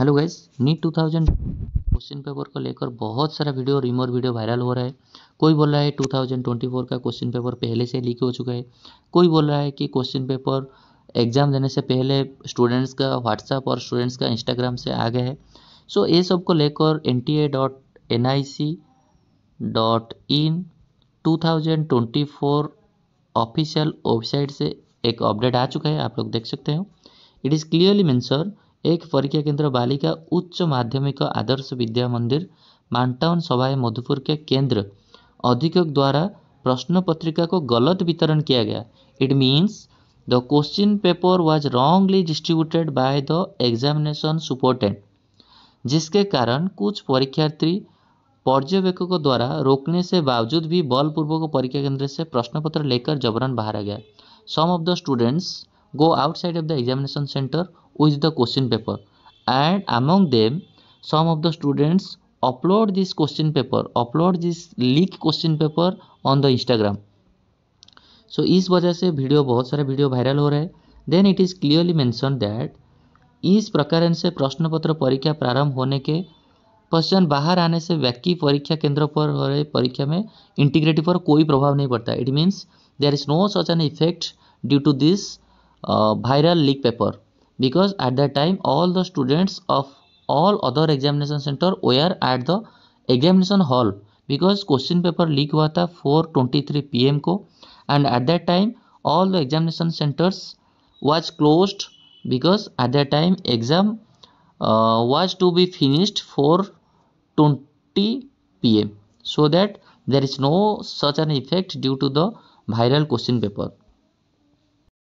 hello guys NEET 2000 question paper को लेकर बहुत सारा वीडियो और रिमोर वीडियो वायरल हो रहा है कोई बोल रहा है 2024 का क्वेश्चन पेपर पहले से लीक हो चुका है कोई बोल रहा है कि क्वेश्चन पेपर एग्जाम देने से पहले स्टूडेंट्स का व्हाट्सएप और स्टूडेंट्स का इंस्टाग्राम से आ गया है सो ये सब को लेकर N T A dot N I C dot in two thousand twenty four official website से एक अपडेट आ चुका है आप लोग देख सकते हो इट इज़ क्लियरली मेंशन एक परीक्षा केंद्र बालिका उच्च माध्यमिक आदर्श विद्या मंदिर मानटाउन सभाए मधुपुर के केंद्र अधीक्षक द्वारा प्रश्न पत्रिका को गलत वितरण किया गया it means the question paper was wrongly distributed by the examination superintendent जिसके कारण कुछ परीक्षार्थी पर्यवेक्षकों द्वारा रोकने से बावजूद भी बलपूर्वक परीक्षा केंद्र से प्रश्न पत्र लेकर जबरन बाहर आ गया some of the students go outside of the examination centre with the question paper and among them some of the students upload this question paper upload this leak question paper on the Instagram so इस वजह से video बहुत सारे video viral हो रहे हैं then it is clearly mention that इस प्रकार से प्रश्न पत्र परीक्षा प्रारंभ होने के क्वेश्चन बाहर आने से व्यक्ति परीक्षा केंद्र पर हो रहे परीक्षा में इंटीग्रेटिव पर कोई प्रभाव नहीं पड़ता it means there is no such an effect due to this viral leak paper because at that time all the students of all other examination center were at the examination hall because question paper leak hua tha 4:23 pm ko and at that time all the examination centers was closed because at that time exam uh, was to be finished 4:20 pm so that there is no such an effect due to the viral question paper